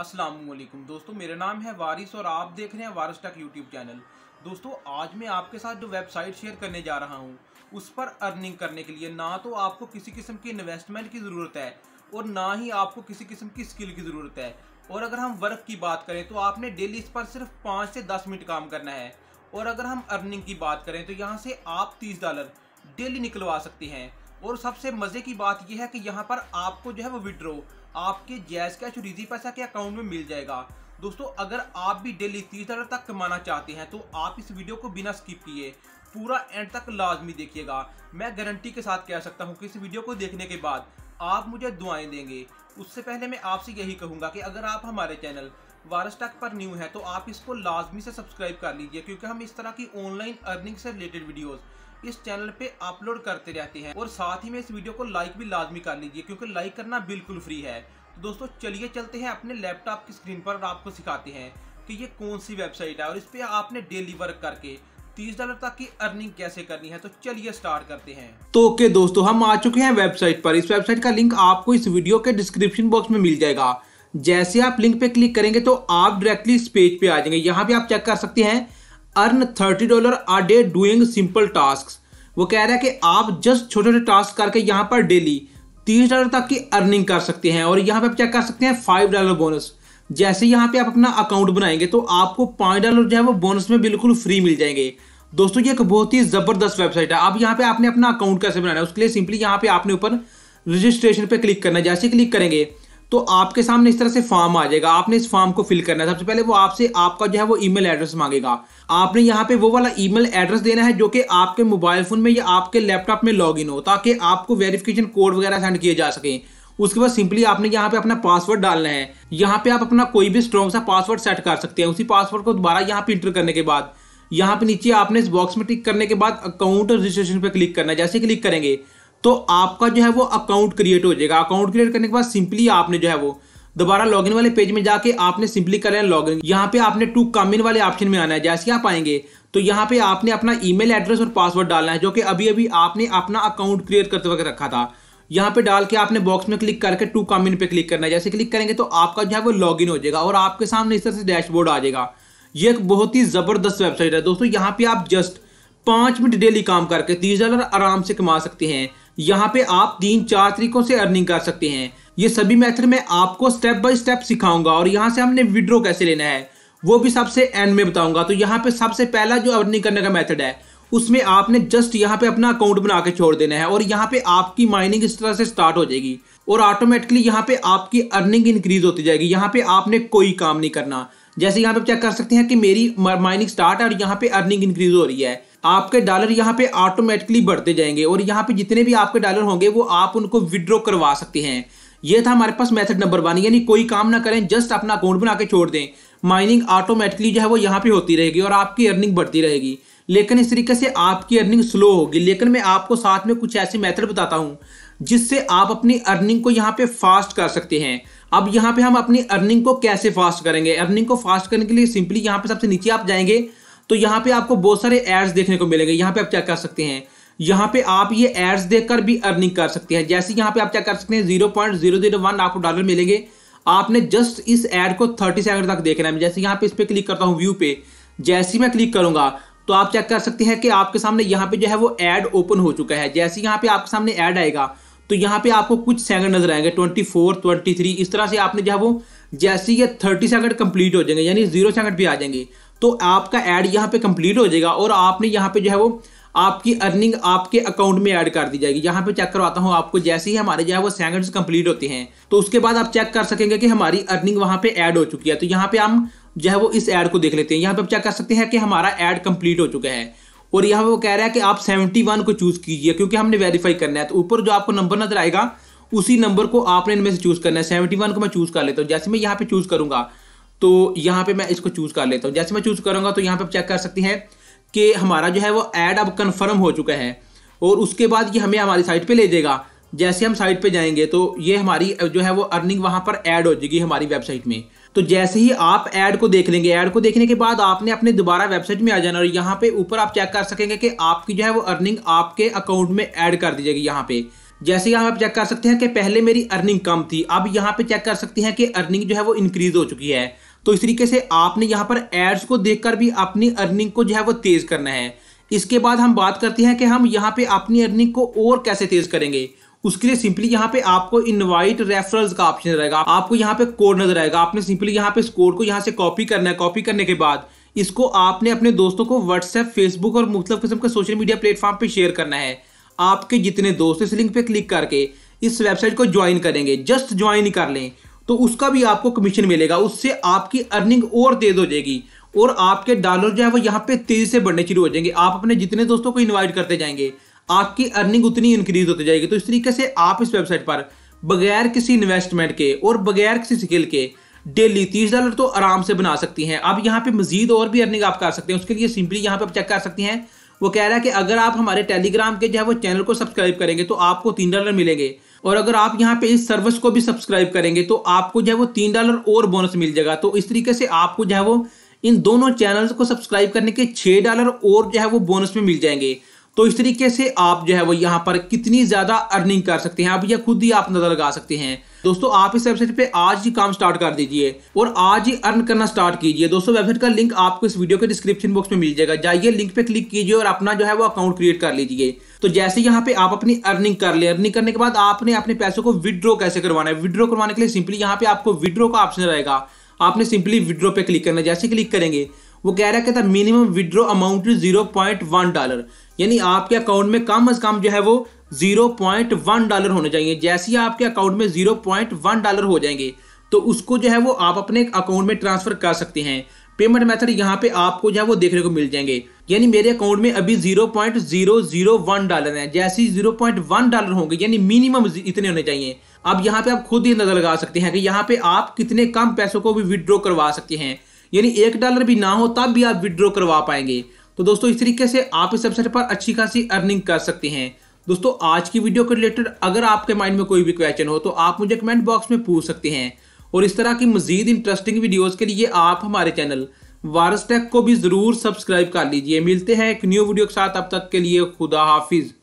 असलम दोस्तों मेरा नाम है वारिस और आप देख रहे हैं वारिस टक यूट्यूब चैनल दोस्तों आज मैं आपके साथ जो वेबसाइट शेयर करने जा रहा हूँ उस पर अर्निंग करने के लिए ना तो आपको किसी किस्म की इन्वेस्टमेंट की ज़रूरत है और ना ही आपको किसी किस्म की स्किल की ज़रूरत है और अगर हम वर्क की बात करें तो आपने डेली इस पर सिर्फ पाँच से दस मिनट काम करना है और अगर हम अर्निंग की बात करें तो यहाँ से आप तीस डॉलर डेली निकलवा सकते हैं और सबसे मज़े की बात यह है कि यहाँ पर आपको जो है वो विड्रो आपके जैज कैश रिजी पैसा के अकाउंट में मिल जाएगा दोस्तों अगर आप भी डेली तीस डॉलर तक कमाना चाहते हैं तो आप इस वीडियो को बिना स्किप किए पूरा एंड तक लाजमी देखिएगा मैं गारंटी के साथ कह सकता हूँ कि इस वीडियो को देखने के बाद आप मुझे दुआएं देंगे उससे पहले मैं आपसे यही कहूँगा कि अगर आप हमारे चैनल वारस टक पर न्यू हैं तो आप इसको लाजमी से सब्सक्राइब कर लीजिए क्योंकि हम इस तरह की ऑनलाइन अर्निंग से रिलेटेड वीडियोज़ इस चैनल पे अपलोड करते रहते हैं और साथ ही में इस वीडियो को लाइक भी लाजमी कर लीजिए क्योंकि लाइक करना बिल्कुल फ्री है तो दोस्तों चलिए चलते हैं अपने लैपटॉप की स्क्रीन पर आपको सिखाते हैं कि ये कौन सी वेबसाइट है और इस पर आपने डेली वर्क करके तीस डॉलर तक की अर्निंग कैसे करनी है तो चलिए स्टार्ट करते हैं तो ओके दोस्तों हम आ चुके हैं वेबसाइट पर इस वेबसाइट का लिंक आपको इस वीडियो के डिस्क्रिप्शन बॉक्स में मिल जाएगा जैसे आप लिंक पे क्लिक करेंगे तो आप डायरेक्टली इस पेज पे आ जाएंगे यहाँ पे आप चेक कर सकते हैं earn thirty dollar are day doing simple task वो कह रहा है कि आप जस्ट छोटे छोटे टास्क करके यहाँ पर डेली तीस डॉलर तक की अर्निंग कर सकते हैं और यहाँ पे आप क्या कर सकते हैं फाइव डॉलर बोनस जैसे यहाँ पे आप अपना अकाउंट बनाएंगे तो आपको पाँच डॉलर जो है वो बोनस में बिल्कुल फ्री मिल जाएंगे दोस्तों ये एक बहुत ही ज़बरदस्त वेबसाइट है अब यहाँ पे आपने अपना अकाउंट कैसे बनाना है उसके लिए सिंपली यहाँ पे आपने ऊपर रजिस्ट्रेशन पे क्लिक करना है जैसे क्लिक करेंगे तो आपके सामने इस तरह से फॉर्म आ जाएगा आपने इस फॉर्म को फिल करना है सबसे पहले वो आपसे आपका जो है वो ईमेल एड्रेस मांगेगा आपने यहाँ पे वो वाला ईमेल एड्रेस देना है जो कि आपके मोबाइल फ़ोन में या आपके लैपटॉप में लॉगिन हो ताकि आपको वेरिफिकेशन कोड वगैरह सेंड किए जा सके उसके बाद सिंपली आपने यहाँ पे अपना पासवर्ड डालना है यहाँ पे आप अपना कोई भी स्ट्रॉन्ग सा पासवर्ड सेट कर सकते हैं उसी पासवर्ड को दोबारा यहाँ पे इंटर करने के बाद यहाँ पे नीचे आपने इस बॉक्स में टिक करने के बाद अकाउंट रजिस्ट्रेशन पे क्लिक करना है जैसे क्लिक करेंगे तो आपका जो है वो अकाउंट क्रिएट हो जाएगा अकाउंट क्रिएट करने के बाद सिंपली आपने जो है वो दोबारा लॉगिन वाले पेज में जाके आपने सिंपली कर लेना लॉगिन यहाँ पे आपने टू इन वाले ऑप्शन में आना है जैसे आप आएंगे तो यहाँ पे आपने अपना ईमेल एड्रेस और पासवर्ड डालना है जो कि अभी अभी आपने अपना अकाउंट क्रिएट करते वक्त रखा था यहाँ पे डाल के आपने बॉक्स में क्लिक करके टू इन पे क्लिक करना है जैसे क्लिक करेंगे तो आपका जो है वो लॉग हो जाएगा और आपके सामने इस तरह से डैशबोर्ड आ जाएगा ये एक बहुत ही ज़बरदस्त वेबसाइट है दोस्तों यहाँ पे आप जस्ट पांच मिनट डेली काम करके तीस डॉलर आराम से कमा सकते हैं यहाँ पे आप तीन चार तरीकों से अर्निंग कर सकते हैं ये सभी मेथड में आपको स्टेप बाय स्टेप सिखाऊंगा और यहाँ से हमने विड्रो कैसे लेना है वो भी सबसे एंड में बताऊंगा तो यहाँ पे सबसे पहला जो अर्निंग करने का मेथड है उसमें आपने जस्ट यहाँ पे अपना अकाउंट बना के छोड़ देना है और यहाँ पे आपकी माइनिंग इस तरह से स्टार्ट हो जाएगी और ऑटोमेटिकली यहाँ पे आपकी अर्निंग इंक्रीज होती जाएगी यहाँ पे आपने कोई काम नहीं करना जैसे यहाँ पे चेक कर सकते हैं कि मेरी माइनिंग स्टार्ट है और यहाँ पे अर्निंग इंक्रीज हो रही है आपके डॉलर यहाँ पे ऑटोमेटिकली बढ़ते जाएंगे और यहाँ पे जितने भी आपके डॉलर होंगे वो आप उनको विड्रॉ करवा सकते हैं ये था हमारे पास मेथड नंबर वन यानी कोई काम ना करें जस्ट अपना अकाउंट बना के छोड़ दें माइनिंग ऑटोमेटिकली जो है वो यहाँ पे होती रहेगी और आपकी अर्निंग बढ़ती रहेगी लेकिन इस तरीके से आपकी अर्निंग स्लो होगी लेकिन मैं आपको साथ में कुछ ऐसे मेथड बताता हूँ जिससे आप अपनी अर्निंग को यहाँ पे फास्ट कर सकते हैं अब यहाँ पे हम अपनी अर्निंग को कैसे फास्ट करेंगे अर्निंग को फास्ट करने के लिए सिंपली यहाँ पे सबसे नीचे आप जाएंगे तो यहाँ पे आपको बहुत सारे एड्स देखने को मिलेंगे यहाँ पे आप क्या कर सकते हैं यहाँ पे आप ये एड्स देखकर भी अर्निंग कर सकते हैं जैसे यहाँ पे आप क्या कर सकते हैं zero point zero zero one आपको डॉलर मिलेंगे आपने जस्ट इस एड को थर्टी सेकंड तक देखना है जैसे यहाँ पे इस पर क्लिक करता हूँ व्यू पे जैसे मैं क्लिक करूंगा तो आप चेक कर सकते हैं कि आपके सामने यहाँ पे जो है वो एड ओपन हो चुका है जैसे यहाँ पे आपके सामने एड आएगा तो यहाँ पे आपको कुछ सेकंड नजर आएंगे ट्वेंटी थ्री इस तरह से आपने जो है वो जैसे ये थर्टी सेकंड कंप्लीट हो जाएंगे यानी जीरो सेकंड भी आ जाएंगे तो आपका ऐड यहाँ पे कंप्लीट हो जाएगा और आपने यहाँ पे जो है वो आपकी अर्निंग आपके अकाउंट में ऐड कर दी जाएगी यहाँ पे चेक करवाता हूँ आपको जैसे ही हमारे जो है वो सेकंड्स कंप्लीट होते हैं तो उसके बाद आप चेक कर सकेंगे कि हमारी अर्निंग वहाँ पे ऐड हो चुकी है तो यहाँ पे हम जो है वो इस ऐड को देख लेते हैं यहाँ पे आप चेक कर सकते हैं कि हमारा ऐड कंप्लीट हो चुका है और यहाँ पे वो कह रहा है कि आप सेवेंटी वन को चूज़ कीजिए क्योंकि हमने वेरीफाई करना है तो ऊपर जो आपको नंबर नजर आएगा उसी नंबर को आपने इनमें से चूज़ करना है सेवेंटी वन को मैं चूज़ कर लेता हूँ जैसे मैं यहाँ पे चूज़ करूंगा तो यहाँ पे मैं इसको चूज़ कर लेता हूँ जैसे मैं चूज़ करूंगा तो यहाँ पे आप चेक कर सकती हैं कि हमारा जो है वो ऐड अब कन्फर्म हो चुका है और उसके बाद ये हमें हमारी साइट पर ले जाएगा जैसे हम साइट पे जाएंगे तो ये हमारी जो है वो अर्निंग वहाँ पर ऐड हो जाएगी हमारी वेबसाइट में तो जैसे ही आप ऐड को देख लेंगे ऐड को देखने के बाद आपने अपने दोबारा वेबसाइट में आ जाना और यहाँ पे ऊपर आप चेक कर सकेंगे कि आपकी जो है वो अर्निंग आपके अकाउंट में ऐड कर दी जाएगी यहाँ पे जैसे यहाँ आप चेक कर सकते हैं कि पहले मेरी अर्निंग कम थी अब यहाँ पे चेक कर सकते हैं कि अर्निंग जो है वो इंक्रीज हो चुकी है तो इस तरीके से आपने यहाँ पर एड्स को देखकर भी अपनी अर्निंग को जो है वो तेज़ करना है इसके बाद हम बात करते हैं कि हम यहाँ पे अपनी अर्निंग को और कैसे तेज़ करेंगे उसके लिए सिंपली यहाँ पे आपको इनवाइट रेफरल्स का ऑप्शन रहेगा आपको यहाँ पे कोड नजर आएगा आपने सिंपली यहाँ पे इस कोड को यहाँ से कॉपी करना है कॉपी करने के बाद इसको आपने अपने दोस्तों को व्हाट्सएप फेसबुक और मुख्तु मतलब किस्म के सोशल मीडिया प्लेटफॉर्म पर शेयर करना है आपके जितने दोस्त इस लिंक पे क्लिक करके इस वेबसाइट को ज्वाइन करेंगे जस्ट ज्वाइन कर लें तो उसका भी आपको कमीशन मिलेगा उससे आपकी अर्निंग और तेज़ हो जाएगी और आपके डॉलर जो है वो यहाँ पे तेज़ी से बढ़ने शुरू हो जाएंगे आप अपने जितने दोस्तों को इन्वाइट करते जाएंगे आपकी अर्निंग उतनी इंक्रीज होती जाएगी तो इस तरीके से आप इस वेबसाइट पर बगैर किसी इन्वेस्टमेंट के और बगैर किसी स्किल के डेली तीस डॉलर तो आराम से बना सकती हैं आप यहाँ पे मजीद और भी अर्निंग आप कर सकते हैं उसके लिए सिंपली यहाँ पे आप चेक कर सकती हैं वो कह रहा है कि अगर आप हमारे टेलीग्राम के जो है वो चैनल को सब्सक्राइब करेंगे तो आपको तीन डॉलर मिलेंगे और अगर आप यहाँ पे इस सर्विस को भी सब्सक्राइब करेंगे तो आपको जो है वो तीन डॉलर और बोनस मिल जाएगा तो इस तरीके से आपको जो है वो इन दोनों चैनल्स को सब्सक्राइब करने के छः डॉलर और जो है वो बोनस में मिल जाएंगे तो इस तरीके से आप जो है वो यहाँ पर कितनी ज़्यादा अर्निंग कर सकते हैं आप यह खुद ही आप नज़र लगा सकते हैं दोस्तों आप इस वेबसाइट पे आज ही काम स्टार्ट कर दीजिए और आज ही अर्न करना स्टार्ट कीजिए दोस्तों वेबसाइट का लिंक आपको इस वीडियो के डिस्क्रिप्शन बॉक्स में मिल जाएगा जाइए लिंक पे क्लिक कीजिए और अपना जो है वो अकाउंट क्रिएट कर लीजिए तो जैसे यहाँ पे आप अपनी अर्निंग कर ले अर्निंग करने के बाद आपने अपने पैसों को विड्रॉ कैसे करवाना है विड्रॉ करवाने के लिए सिंपली यहाँ पे आपको विड्रॉ का ऑप्शन रहेगा आपने सिंपली विड्रॉ पे क्लिक करना जैसे क्लिक करेंगे वो कह रहा कहता minimum withdraw amount zero point one dollar यानी आपके अकाउंट में कम अज कम जो है वो 0.1 डॉलर होने चाहिए जैसे ही आपके अकाउंट में 0.1 डॉलर हो जाएंगे तो उसको जो है वो आप अपने अकाउंट में ट्रांसफर कर सकते हैं पेमेंट मेथड यहाँ पे आपको जो है वो देखने को मिल जाएंगे यानी मेरे अकाउंट में अभी 0.001 डॉलर हैं जैसे ही 0.1 डॉलर होंगे यानी मिनिमम इतने होने चाहिए अब यहाँ पे आप खुद ही नजर लगा सकते हैं कि यहाँ पे आप कितने कम पैसों को भी विड्रॉ करवा सकते हैं यानी एक डॉलर भी ना हो तब भी आप विड्रॉ करवा पाएंगे तो दोस्तों इस तरीके से आप इस वेबसाइट पर अच्छी खासी अर्निंग कर सकते हैं दोस्तों आज की वीडियो के रिलेटेड अगर आपके माइंड में कोई भी क्वेश्चन हो तो आप मुझे कमेंट बॉक्स में पूछ सकते हैं और इस तरह की मजीद इंटरेस्टिंग वीडियोज़ के लिए आप हमारे चैनल वारस टेक को भी ज़रूर सब्सक्राइब कर लीजिए मिलते हैं एक न्यू वीडियो के साथ अब तक के लिए खुदा हाफिज़